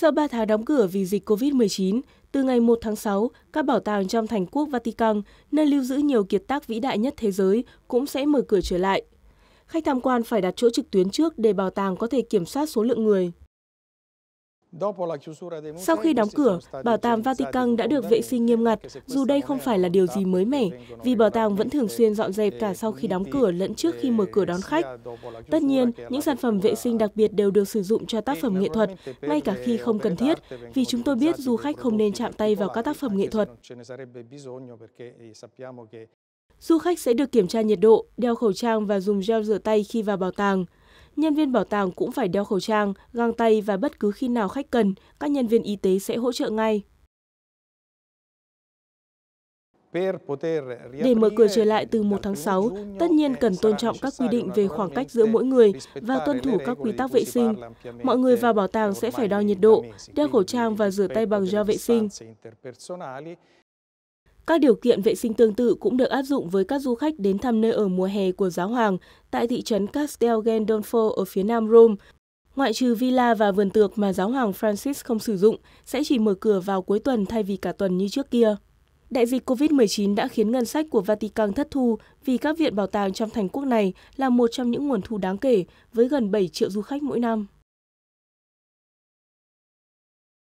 Sau 3 tháng đóng cửa vì dịch COVID-19, từ ngày 1 tháng 6, các bảo tàng trong thành quốc Vatican, nơi lưu giữ nhiều kiệt tác vĩ đại nhất thế giới, cũng sẽ mở cửa trở lại. Khách tham quan phải đặt chỗ trực tuyến trước để bảo tàng có thể kiểm soát số lượng người. Sau khi đóng cửa, Bảo tàng Vatican đã được vệ sinh nghiêm ngặt, dù đây không phải là điều gì mới mẻ, vì bảo tàng vẫn thường xuyên dọn dẹp e cả sau khi đóng cửa lẫn trước khi mở cửa đón khách. Tất nhiên, những sản phẩm vệ sinh đặc biệt đều được sử dụng cho tác e phẩm nghệ thuật, ngay cả khi không cần thiết, vì chúng tôi biết du khách không nên chạm tay vào các tác phẩm nghệ thuật. Eh, du khách sẽ được kiểm tra nhiệt độ, đeo khẩu trang và dùng gel rửa tay khi vào bảo tàng. Nhân viên bảo tàng cũng phải đeo khẩu trang, găng tay và bất cứ khi nào khách cần, các nhân viên y tế sẽ hỗ trợ ngay. Để mở cửa trở lại từ 1 tháng 6, tất nhiên e cần tôn trọng các quy định về khoảng cách giữa mỗi người và tuân thủ các quy tắc vệ sinh. Mọi người vào bảo tàng sẽ phải đo nhiệt độ, đeo khẩu trang và rửa tay bằng gel vệ sinh. Các điều kiện vệ sinh tương tự cũng được áp dụng với các du khách đến thăm nơi ở mùa hè của giáo hoàng tại thị trấn Castel Gandolfo ở phía nam Rome. Ngoại trừ villa và vườn tược mà giáo hoàng Francis không sử dụng sẽ chỉ mở cửa vào cuối tuần thay vì cả tuần như trước kia. Đại dịch COVID-19 đã khiến ngân sách của Vatican thất thu vì các viện bảo tàng trong thành quốc này là một trong những nguồn thu đáng kể với gần 7 triệu du khách mỗi năm.